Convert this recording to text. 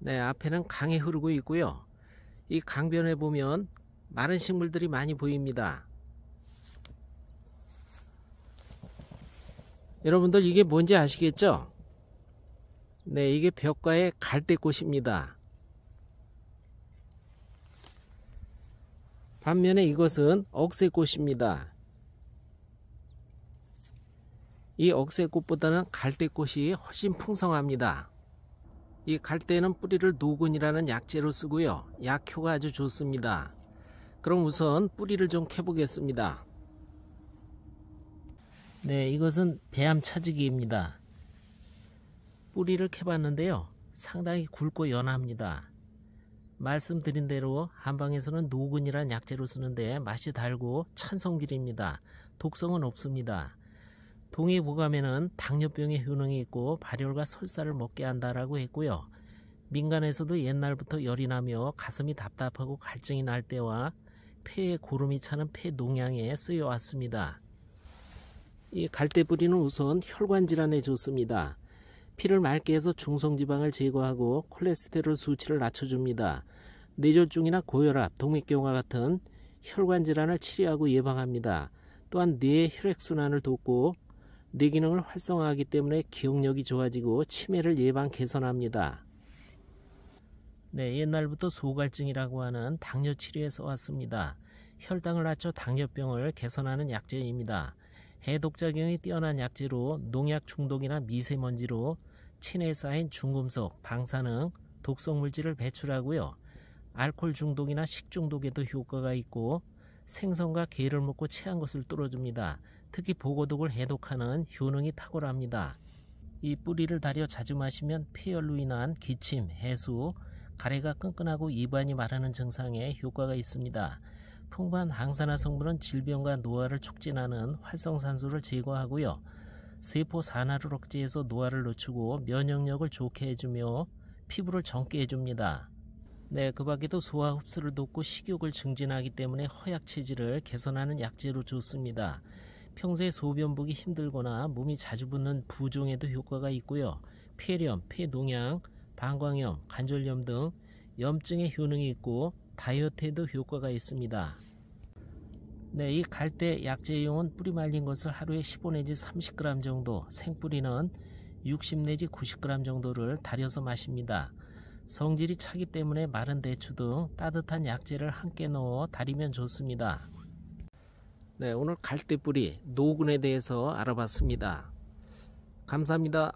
네, 앞에는 강이 흐르고 있고요. 이 강변에 보면 많은 식물들이 많이 보입니다. 여러분들 이게 뭔지 아시겠죠? 네, 이게 벽과의 갈대꽃입니다. 반면에 이것은 억새꽃입니다. 이 억새꽃보다는 갈대꽃이 훨씬 풍성합니다. 이 갈대는 뿌리를 노근이라는 약재로 쓰고요. 약효가 아주 좋습니다. 그럼 우선 뿌리를 좀 캐보겠습니다. 네, 이것은 배암 차지기입니다. 뿌리를 캐봤는데요. 상당히 굵고 연합니다. 말씀드린 대로 한방에서는 노근이란 약재로 쓰는데 맛이 달고 찬성질입니다. 독성은 없습니다. 동의보감에는 당뇨병의 효능이 있고 발열과 설사를 먹게 한다라고 했고요. 민간에서도 옛날부터 열이 나며 가슴이 답답하고 갈증이 날 때와 폐에 고름이 차는 폐 농양에 쓰여왔습니다. 이 갈대뿌리는 우선 혈관 질환에 좋습니다. 피를 맑게 해서 중성지방을 제거하고 콜레스테롤 수치를 낮춰줍니다. 뇌졸중이나 고혈압, 동맥경화 같은 혈관 질환을 치료하고 예방합니다. 또한 뇌의 혈액순환을 돕고 뇌 기능을 활성화하기 때문에 기억력이 좋아지고 치매를 예방 개선합니다. 네, 옛날부터 소갈증이라고 하는 당뇨 치료에 써왔습니다. 혈당을 낮춰 당뇨병을 개선하는 약재입니다. 해독작용이 뛰어난 약재로 농약 중독이나 미세먼지로 체내에 쌓인 중금속, 방사능, 독성물질을 배출하고요. 알코올 중독이나 식중독에도 효과가 있고 생선과 게를 먹고 체한 것을 뚫어줍니다. 특히 보고독을 해독하는 효능이 탁월합니다. 이 뿌리를 다려 자주 마시면 폐열로 인한 기침, 해수, 가래가 끈끈하고 입안이 마르는 증상에 효과가 있습니다. 풍부한 항산화 성분은 질병과 노화를 촉진하는 활성산소를 제거하고요. 세포 산화를 억제해서 노화를 늦추고 면역력을 좋게 해주며 피부를 젊게 해줍니다. 네, 그 밖에도 소화 흡수를 돕고 식욕을 증진하기 때문에 허약 체질을 개선하는 약재로 좋습니다. 평소에 소변 보기 힘들거나 몸이 자주 붓는 부종에도 효과가 있고요. 폐렴, 폐농양 방광염, 관절염 등 염증에 효능이 있고 다이어트에도 효과가 있습니다. 네, 이 갈대 약재용은 뿌리 말린 것을 하루에 15 내지 30g 정도, 생뿌리는 60 내지 90g 정도를 달여서 마십니다. 성질이 차기 때문에 마른 대추 등 따뜻한 약재를 함께 넣어 달이면 좋습니다. 네, 오늘 갈대뿌리 노근에 대해서 알아봤습니다. 감사합니다.